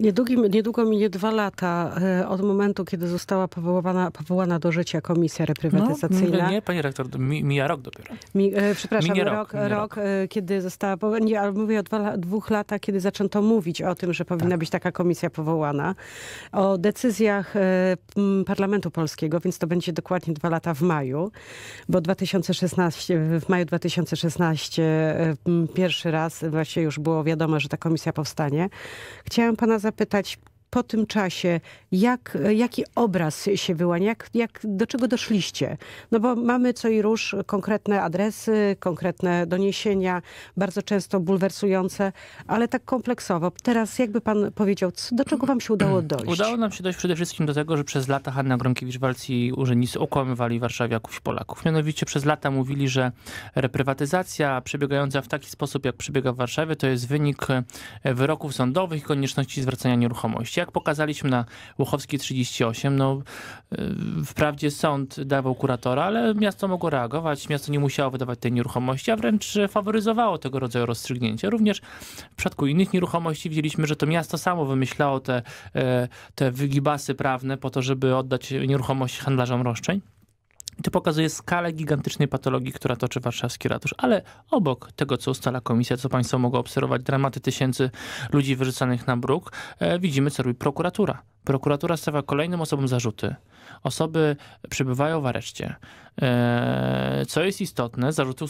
Niedługim, niedługo minie dwa lata e, od momentu, kiedy została powołana, powołana do życia komisja reprywatyzacyjna. No, nie, pani rektor, mi, mija rok dopiero. Mi, e, przepraszam, rok, rok, rok, e, kiedy została nie, ale mówię o dwa, dwóch latach, kiedy zaczęto mówić o tym, że powinna tak. być taka komisja powołana. O decyzjach e, Parlamentu Polskiego, więc to będzie dokładnie dwa lata w maju, bo 2016, w maju 2016 pierwszy raz właśnie już było wiadomo, że ta komisja powstanie. Chciałam pana zapytać, zapytać, po tym czasie, jak, jaki obraz się wyłania, jak, jak, do czego doszliście? No bo mamy co i róż konkretne adresy, konkretne doniesienia, bardzo często bulwersujące, ale tak kompleksowo. Teraz jakby pan powiedział, do czego wam się udało dojść? Udało nam się dojść przede wszystkim do tego, że przez lata Hanna Gronkiewicz-Walc i urzędnicy okłamywali warszawiaków i Polaków. Mianowicie przez lata mówili, że reprywatyzacja przebiegająca w taki sposób, jak przebiega w Warszawie, to jest wynik e, wyroków sądowych i konieczności zwracania nieruchomości jak pokazaliśmy na Łuchowskiej 38, no y, wprawdzie sąd dawał kuratora, ale miasto mogło reagować, miasto nie musiało wydawać tej nieruchomości, a wręcz faworyzowało tego rodzaju rozstrzygnięcia. Również w przypadku innych nieruchomości widzieliśmy, że to miasto samo wymyślało te, e, te wygibasy prawne po to, żeby oddać nieruchomość handlarzom roszczeń to pokazuje skalę gigantycznej patologii, która toczy warszawski ratusz. Ale obok tego, co ustala komisja, co państwo mogą obserwować, dramaty tysięcy ludzi wyrzucanych na bruk, e, widzimy, co robi prokuratura. Prokuratura stawia kolejnym osobom zarzuty. Osoby przebywają w areszcie. E, co jest istotne, zarzuty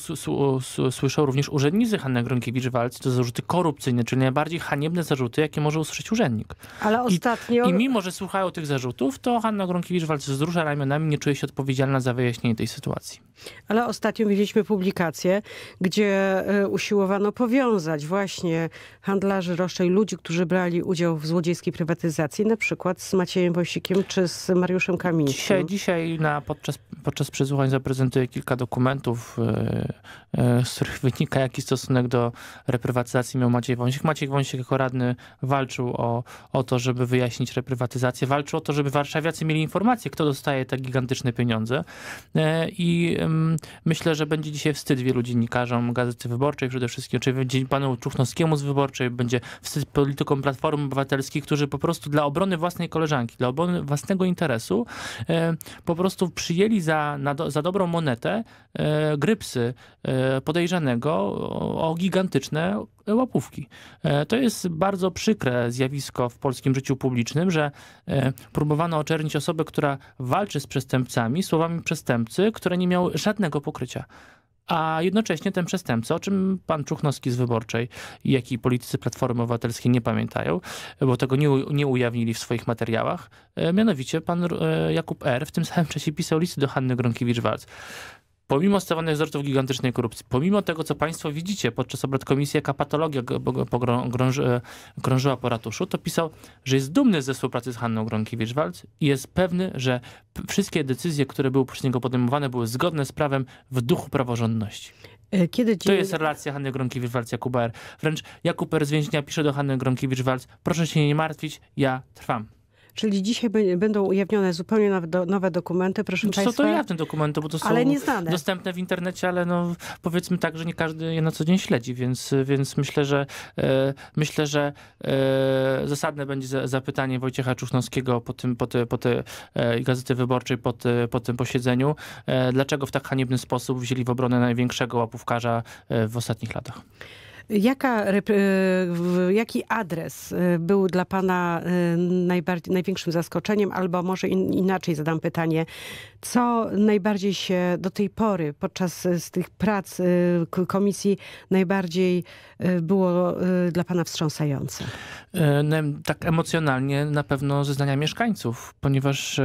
słyszą również urzędnicy Hanna Gronkiewicz-Walc, to zarzuty korupcyjne, czyli najbardziej haniebne zarzuty, jakie może usłyszeć urzędnik. Ale ostatnio... I, i mimo, że słuchają tych zarzutów, to Hanna Gronkiewicz-Walc wzrusza ramionami, nie czuje się odpowiedzialna za wyjaśnienie tej sytuacji. Ale ostatnio mieliśmy publikację, gdzie e, usiłowano powiązać właśnie handlarzy roszczeń, ludzi, którzy brali udział w złodziejskiej prywatyzacji, na przykład z Maciejem Wojsikiem czy z Mariuszem Kamińskim. Dzisiaj, dzisiaj na, podczas, podczas przesłuchania zaprezentuje kilka dokumentów, y, y, z których wynika, jaki stosunek do reprywatyzacji miał Maciej Wąsik. Maciej Wąsik jako radny walczył o, o to, żeby wyjaśnić reprywatyzację, walczył o to, żeby warszawiacy mieli informację, kto dostaje te gigantyczne pieniądze. Y, I myślę, że będzie dzisiaj wstyd wielu dziennikarzom Gazety Wyborczej przede wszystkim, czy panu Czuchnowskiemu z Wyborczej, będzie wstyd politykom Platformy Obywatelskiej, którzy po prostu dla obrony własnej koleżanki, dla obrony własnego interesu po prostu przyjęli za na do, za dobrą monetę e, grypsy e, podejrzanego o, o gigantyczne łapówki. E, to jest bardzo przykre zjawisko w polskim życiu publicznym, że e, próbowano oczernić osobę, która walczy z przestępcami słowami przestępcy, które nie miały żadnego pokrycia a jednocześnie ten przestępca, o czym pan Czuchnowski z Wyborczej, jak i politycy Platformy Obywatelskiej nie pamiętają, bo tego nie, nie ujawnili w swoich materiałach, e, mianowicie pan e, Jakub R. w tym samym czasie pisał listy do Hanny Gronkiewicz-Walc pomimo stawianych wzorców gigantycznej korupcji, pomimo tego, co państwo widzicie podczas obrad komisji, jaka patologia krążyła po ratuszu, to pisał, że jest dumny ze współpracy z Hanną Gronkiewicz-Walc i jest pewny, że wszystkie decyzje, które były przez niego podejmowane, były zgodne z prawem w duchu praworządności. E, kiedy To jest relacja Hanny Gronkiewicz-Walc, Jakub R. Wręcz Jakub R. z więzienia pisze do Hanny Gronkiewicz-Walc, proszę się nie martwić, ja trwam. Czyli dzisiaj będą ujawnione zupełnie nowe, nowe dokumenty, proszę no, Państwa. Co to jawne dokumenty, bo to są nieznane. dostępne w internecie, ale no, powiedzmy tak, że nie każdy je na co dzień śledzi, więc, więc myślę, że e, myślę, że e, zasadne będzie zapytanie Wojciecha Czuchnowskiego po tym, po te, po te e, Gazety Wyborczej po, te, po tym posiedzeniu, e, dlaczego w tak haniebny sposób wzięli w obronę największego łapówkarza e, w ostatnich latach. Jaka, jaki adres y, był dla Pana y, największym zaskoczeniem, albo może inaczej zadam pytanie, co najbardziej się do tej pory podczas y, z tych prac komisji najbardziej było dla Pana wstrząsające? E, tak emocjonalnie na pewno zeznania mieszkańców, ponieważ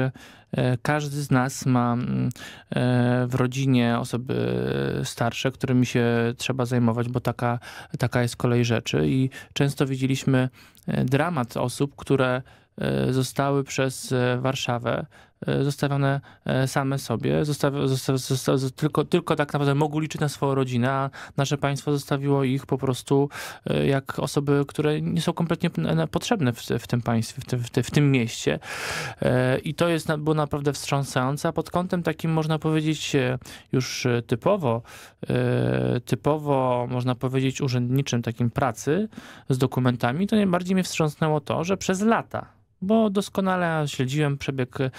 E, każdy z nas ma mm, e, w rodzinie osoby starsze, którymi się trzeba zajmować, bo taka, taka jest kolej rzeczy i często widzieliśmy e, dramat osób, które E, zostały przez e, Warszawę e, zostawione same sobie, tylko, tylko tak naprawdę mogły liczyć na swoją rodzinę, a nasze państwo zostawiło ich po prostu jak osoby, które nie są kompletnie potrzebne w, w tym państwie, w, w, w, tym mieście. I to jest, było naprawdę wstrząsające, a pod kątem takim można powiedzieć już typowo, typowo można powiedzieć urzędniczym takim pracy z dokumentami, to najbardziej mnie wstrząsnęło to, że przez lata bo doskonale śledziłem przebieg e,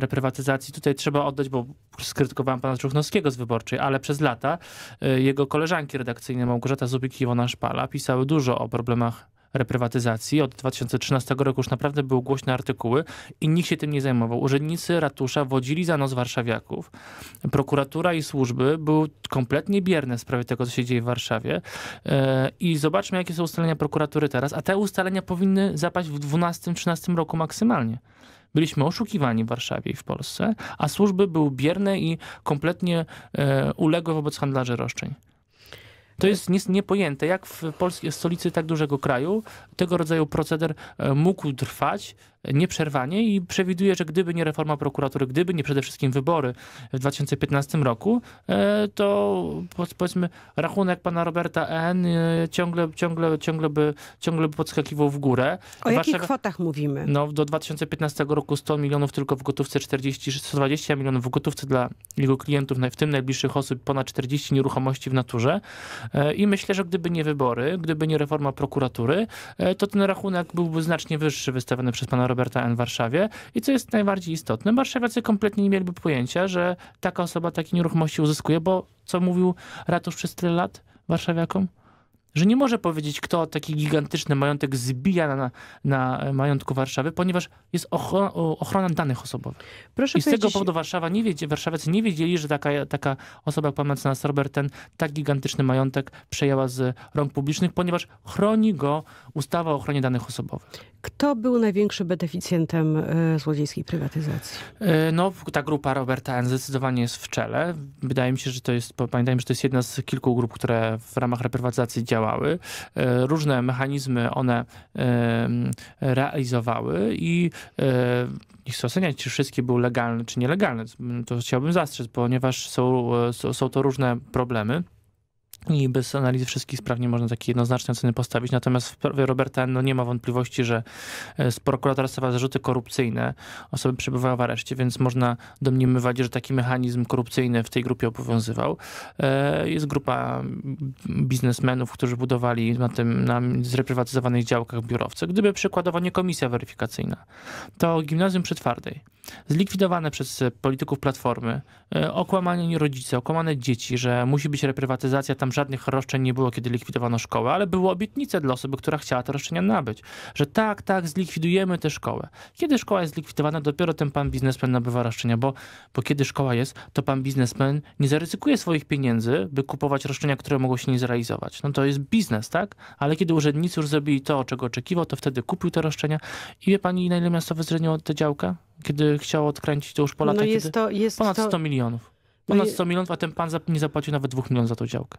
reprywatyzacji. Tutaj trzeba oddać, bo skrytykowałem pana Czuchnowskiego z Wyborczej, ale przez lata e, jego koleżanki redakcyjne Małgorzata Zubik i Iwona Szpala pisały dużo o problemach reprywatyzacji od 2013 roku już naprawdę były głośne artykuły i nikt się tym nie zajmował. Urzędnicy ratusza wodzili za nos warszawiaków. Prokuratura i służby były kompletnie bierne w sprawie tego, co się dzieje w Warszawie. E, I zobaczmy, jakie są ustalenia prokuratury teraz, a te ustalenia powinny zapaść w 12-13 roku maksymalnie. Byliśmy oszukiwani w Warszawie i w Polsce, a służby były bierne i kompletnie e, uległe wobec handlarzy roszczeń. To jest niepojęte, jak w polskiej stolicy tak dużego kraju tego rodzaju proceder e, mógł trwać nieprzerwanie i przewiduje, że gdyby nie reforma prokuratury, gdyby nie przede wszystkim wybory w 2015 roku, e, to powiedzmy rachunek pana Roberta e N. E, ciągle, ciągle, ciągle, by, ciągle by podskakiwał w górę. O jakich kwotach mówimy? No do 2015 roku 100 milionów tylko w gotówce, 40, 120 milionów w gotówce dla jego klientów, w tym najbliższych osób, ponad 40 nieruchomości w naturze i myślę, że gdyby nie wybory, gdyby nie reforma prokuratury, to ten rachunek byłby znacznie wyższy wystawiony przez pana Roberta Roberta N. w Warszawie. I co jest najbardziej istotne, warszawiacy kompletnie nie mieliby pojęcia, że taka osoba takie nieruchomości uzyskuje, bo co mówił ratusz przez tyle lat warszawiakom? że nie może powiedzieć, kto taki gigantyczny majątek zbija na, na majątku Warszawy, ponieważ jest ochrona, ochrona danych osobowych. Proszę I z tego powodu Warszawa nie wiedzie, warszawiacy nie wiedzieli, że taka, taka osoba jak pan mecenas Robert ten tak gigantyczny majątek przejęła z rąk publicznych, ponieważ chroni go ustawa o ochronie danych osobowych. Kto był największym beneficjentem e, złodziejskiej prywatyzacji? E, no, ta grupa Roberta N. zdecydowanie jest w czele. Wydaje mi się, że to jest, pamiętajmy, że to jest jedna z kilku grup, które w ramach reprywatyzacji działa działały, e, różne mechanizmy one e, realizowały i nie chcę oceniać, czy wszystkie były legalne, czy nielegalne. To chciałbym zastrzec, ponieważ są, e, są to różne problemy i bez analizy wszystkich spraw nie można takiej jednoznacznej oceny postawić. Natomiast w sprawie Roberta no, nie ma wątpliwości, że z e, prokuratora stawa zarzuty korupcyjne, osoby przebywały w areszcie, więc można domniemywać, że taki mechanizm korupcyjny w tej grupie obowiązywał. E, jest grupa biznesmenów, którzy budowali na tym na zreprywatyzowanych działkach biurowce. Gdyby przykładowo nie komisja weryfikacyjna, to gimnazjum przy Twardej zlikwidowane przez e, polityków Platformy, e, okłamanie rodzice, okłamane dzieci, że musi być reprywatyzacja, tam żadnych roszczeń nie było, kiedy likwidowano szkołę, ale były obietnice dla osoby, która chciała te roszczenia nabyć, że tak, tak, zlikwidujemy tę szkołę. Kiedy szkoła jest zlikwidowana, dopiero ten pan biznesmen nabywa roszczenia, bo, bo kiedy szkoła jest, to pan biznesmen nie zaryzykuje swoich pieniędzy, by kupować roszczenia, które mogą się nie zrealizować. No to jest biznes, tak? Ale kiedy urzędnicy już zrobili to, czego oczekiwał, to wtedy kupił te roszczenia i wie pani, na ile miasto wyzreniło te działka? Kiedy Chciał odkręcić to już po no latach, no jest to, jest ponad 100 milionów. Ponad 100 no milionów, a ten pan nie zapłacił nawet 2 milionów za tą działkę.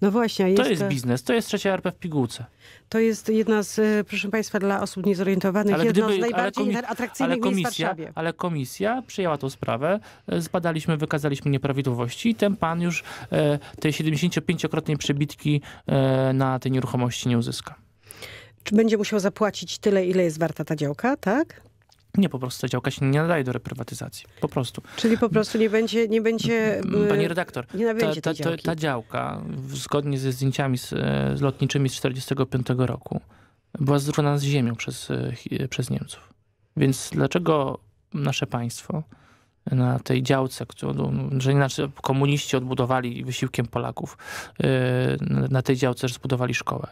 No właśnie. Jest to jest biznes, to jest trzecia RP w pigułce. To jest jedna z, e, proszę państwa, dla osób niezorientowanych, ale gdyby, z najbardziej ale komis- atrakcyjnych ale komisja, miejsc w Warszawie. Ale komisja przyjęła tą sprawę, e, zbadaliśmy, wykazaliśmy nieprawidłowości i ten pan już e, tej 75-krotnej przebitki e, na tej nieruchomości nie uzyska. Czy będzie musiał zapłacić tyle, ile jest warta ta działka, tak? Nie, po prostu ta działka się nie nadaje do reprywatyzacji. Po prostu. Czyli po prostu nie będzie... Nie będzie mm, e, Pani redaktor, nie ta, ta, ta, ta, działka, zgodnie ze zdjęciami z, e, z lotniczymi z 1945 roku, była zrównana z ziemią przez, e, przez Niemców. Więc dlaczego nasze państwo na tej działce, no, że inaczej komuniści odbudowali wysiłkiem Polaków, na tej działce zbudowali szkołę.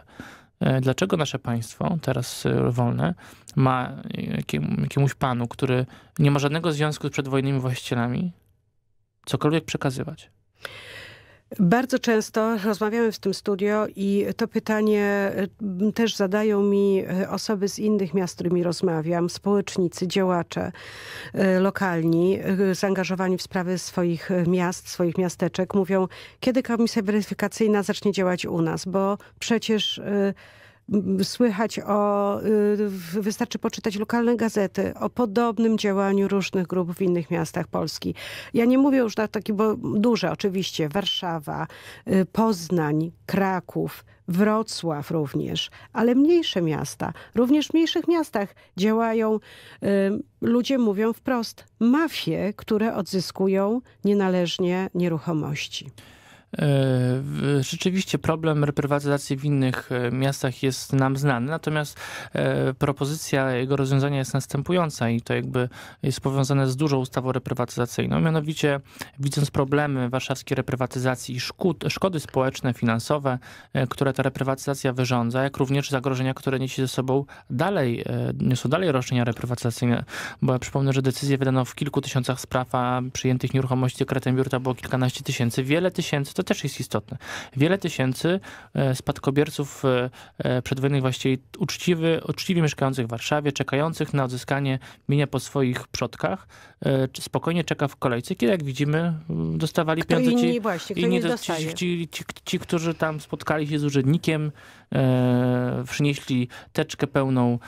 E, dlaczego nasze państwo, teraz e, wolne, ma e, jakiemuś panu, który nie ma żadnego związku z przedwojennymi właścicielami, cokolwiek przekazywać. Bardzo często rozmawiamy w tym studio i to pytanie mm, też zadają mi e, osoby z innych miast, z którymi rozmawiam, społecznicy, działacze e, lokalni, e, zaangażowani w sprawy swoich miast, swoich miasteczek. Mówią, kiedy komisja weryfikacyjna zacznie działać u nas, bo przecież słychać o, y, wystarczy poczytać lokalne gazety, o podobnym działaniu różnych grup w innych miastach Polski. Ja nie mówię już na takie, bo duże oczywiście, Warszawa, y, Poznań, Kraków, Wrocław również, ale mniejsze miasta. Również w mniejszych miastach działają, y, ludzie mówią wprost, mafie, które odzyskują nienależnie nieruchomości. E, rzeczywiście problem reprywatyzacji w innych e, miastach jest nam znany, natomiast e, propozycja jego rozwiązania jest następująca i to jakby jest powiązane z dużą ustawą reprywatyzacyjną. Mianowicie, widząc problemy warszawskiej reprywatyzacji i szkód, szkody społeczne, finansowe, które ta reprywatyzacja wyrządza, jak również zagrożenia, które niesie ze sobą dalej, niosą dalej roszczenia reprywatyzacyjne, bo ja przypomnę, że decyzję wydano w kilku tysiącach spraw, a przyjętych nieruchomości dekretem biur było kilkanaście tysięcy, wiele tysięcy to też jest istotne. Wiele tysięcy e, spadkobierców e, e, przedwojennych właściwie uczciwy, uczciwie mieszkających w Warszawie, czekających na odzyskanie mienia po swoich przodkach, spokojnie czeka w kolejce, kiedy jak widzimy mm, dostawali kto pieniądze inni, ci, właśnie, kto inni, ci, ci, ci, ci, ci, którzy tam spotkali się z urzędnikiem, e, przynieśli teczkę pełną,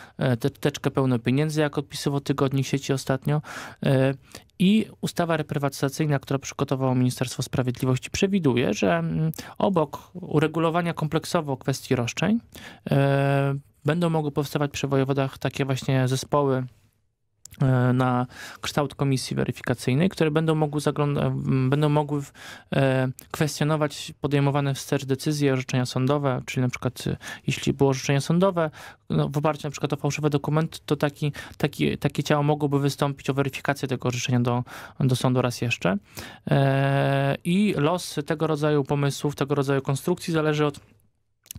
te, teczkę pełną pieniędzy, jak odpisywał tygodnik sieci ostatnio. E, i ustawa reprywatyzacyjna, która przygotowało Ministerstwo Sprawiedliwości, przewiduje, że mm, obok uregulowania kompleksowo kwestii roszczeń, yy, będą mogły powstawać przy wojewodach takie właśnie zespoły E, na kształt komisji weryfikacyjnej, które będą mogły, e, będą mogły e, kwestionować podejmowane wstecz decyzje, orzeczenia sądowe, czyli na przykład jeśli było orzeczenie sądowe no, w oparciu na przykład o fałszywe dokumenty, to taki, taki, takie ciało mogłoby wystąpić o weryfikację tego orzeczenia do, do sądu raz jeszcze. I los tego rodzaju pomysłów, tego rodzaju konstrukcji zależy od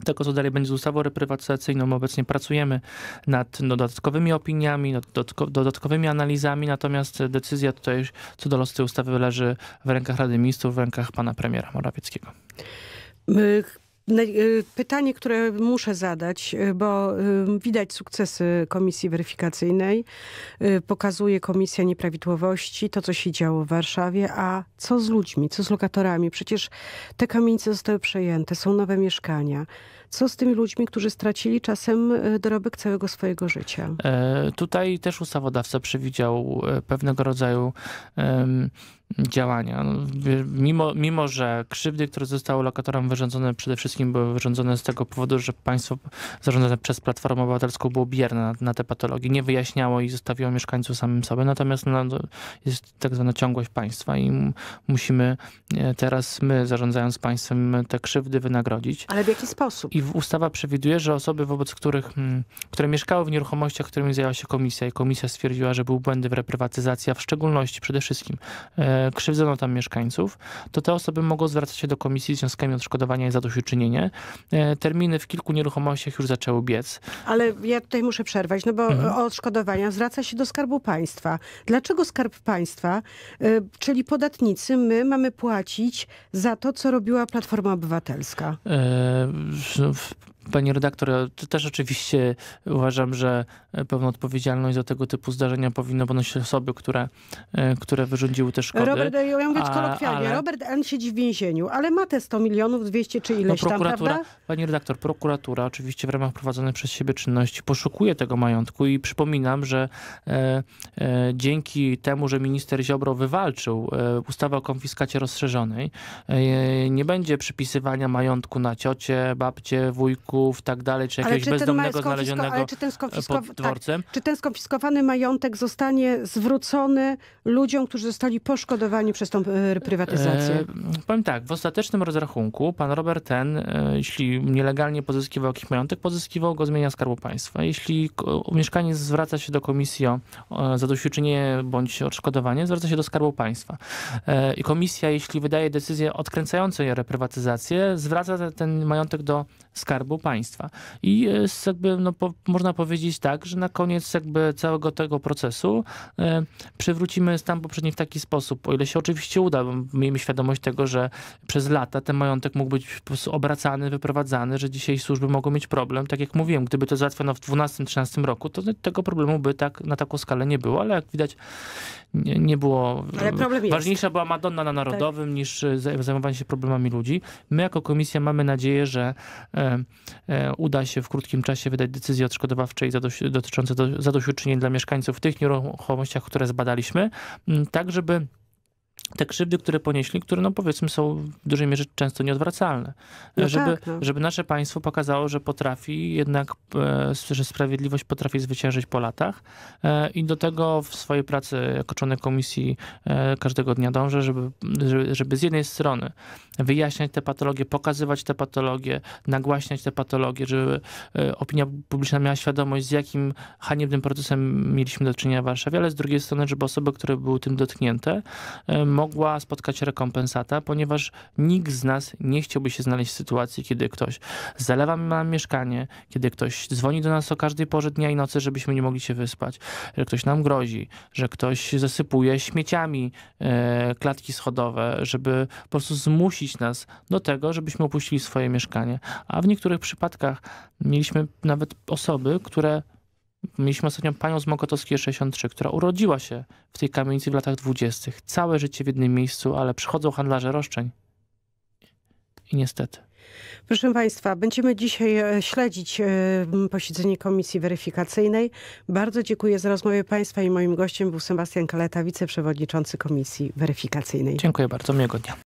tego, co dalej będzie z ustawą reprywatyzacyjną. Obecnie pracujemy nad dodatkowymi opiniami, nad dodatkowymi analizami, natomiast decyzja tutaj co do losu tej ustawy leży w rękach Rady Ministrów, w rękach pana premiera Morawieckiego. E, pytanie, które muszę zadać, e, bo e, widać sukcesy komisji weryfikacyjnej. Pokazuje komisja nieprawidłowości, to co się działo w Warszawie, a co z ludźmi, co z lokatorami? Przecież te kamienice zostały przejęte, są nowe mieszkania. Co z tymi ludźmi, którzy stracili czasem dorobek całego swojego życia? tutaj też ustawodawca przewidział pewnego rodzaju um, działania. No, mimo, mimo, że krzywdy, które zostały lokatorom wyrządzone, przede wszystkim były wyrządzone z tego powodu, że państwo zarządzane przez Platformę Obywatelską było bierne na, na te patologie, nie wyjaśniało i zostawiło mieszkańców samym sobie. Natomiast no, jest tak zwana ciągłość państwa i musimy e, teraz my, zarządzając państwem, te krzywdy wynagrodzić. Ale w jaki sposób? I ustawa przewiduje, że osoby, wobec których, które mieszkały w nieruchomościach, którymi zajęła się komisja i komisja stwierdziła, że były błędy w reprywatyzacji, a w szczególności przede wszystkim e, krzywdzono tam mieszkańców, to te osoby mogą zwracać się do komisji z wnioskami odszkodowania i zadośćuczynienie. E, terminy w kilku nieruchomościach już zaczęły biec. Ale ja tutaj muszę przerwać, no bo mhm. o odszkodowania zwraca się do Skarbu Państwa. Dlaczego Skarb Państwa, e, czyli podatnicy, my mamy płacić za to, co robiła Platforma Obywatelska? E, Pani redaktor, też oczywiście uważam, że e, pewną odpowiedzialność za tego typu zdarzenia powinno ponosić osoby, które, e, które wyrządziły te szkody. Robert, ja mówię a, kolokwialnie, ale... Robert N. siedzi w więzieniu, ale ma te 100 milionów, 200 czy no, ileś no, prokuratura, tam, Pani redaktor, prokuratura oczywiście w ramach prowadzonej przez siebie czynności poszukuje tego majątku i przypominam, że e, e, dzięki temu, że minister Ziobro wywalczył e, ustawę o konfiskacie rozszerzonej, e, nie będzie przypisywania majątku na ciocie, babcie, wujku, tak dalej, czy jakiegoś czy bezdomnego znalezionego ale czy ten pod tak, dworcem. Tak, czy ten skonfiskowany majątek zostanie zwrócony ludziom, którzy zostali poszkodowani przez tą e, prywatyzację? E, powiem tak, w ostatecznym rozrachunku pan Robert ten, e, jeśli nielegalnie pozyskiwał jakiś majątek, pozyskiwał go z mienia Skarbu Państwa. Jeśli mieszkaniec zwraca się do komisji o zadośćuczynienie bądź odszkodowanie, zwraca się do Skarbu Państwa. E, I komisja, jeśli wydaje decyzję odkręcającą reprywatyzację, zwraca ten majątek do Skarbu państwa. I jest jakby, no, po, można powiedzieć tak, że na koniec jakby całego tego procesu y, przywrócimy stan poprzedni w taki sposób, o ile się oczywiście uda, bo miejmy świadomość tego, że przez lata ten majątek mógł być obracany, wyprowadzany, że dzisiaj służby mogą mieć problem. Tak jak mówiłem, gdyby to załatwiono w 12-13 roku, to tego problemu by tak, na taką skalę nie było, ale jak widać nie, nie było... Ważniejsza była Madonna na Narodowym tak. niż e, zajmowanie się problemami ludzi. My jako komisja mamy nadzieję, że y, E, uda się w krótkim czasie wydać decyzję odszkodowawczej dotyczącą dotyczące zadośćuczynień dla mieszkańców w tych nieruchomościach, które zbadaliśmy, mm, tak żeby te krzywdy, które ponieśli, które no powiedzmy są w dużej mierze często nieodwracalne. No żeby, tak, no. żeby nasze państwo pokazało, że potrafi jednak, e, że sprawiedliwość potrafi zwyciężyć po latach e, i do tego w swojej pracy jako członek komisji e, każdego dnia dążę, żeby, żeby z jednej strony wyjaśniać te patologie, pokazywać te patologie, nagłaśniać te patologie, żeby opinia publiczna miała świadomość z jakim haniebnym procesem mieliśmy do czynienia w Warszawie, ale z drugiej strony, żeby osoby, które były tym dotknięte, mogła spotkać rekompensata, ponieważ nikt z nas nie chciałby się znaleźć w sytuacji, kiedy ktoś zalewa nam mieszkanie, kiedy ktoś dzwoni do nas o każdej porze dnia i nocy, żebyśmy nie mogli się wyspać, że ktoś nam grozi, że ktoś zasypuje śmieciami e, klatki schodowe, żeby po prostu zmusić nas do tego, żebyśmy opuścili swoje mieszkanie. A w niektórych przypadkach mieliśmy nawet osoby, które Mieliśmy ostatnio panią z Mokotowskiej 63, która urodziła się w tej kamienicy w latach 20. Całe życie w jednym miejscu, ale przychodzą handlarze roszczeń. I niestety. Proszę Państwa, będziemy dzisiaj e, śledzić e, posiedzenie Komisji Weryfikacyjnej. Bardzo dziękuję za rozmowę Państwa i moim gościem był Sebastian Kaleta, wiceprzewodniczący Komisji Weryfikacyjnej. Dziękuję bardzo, miłego dnia.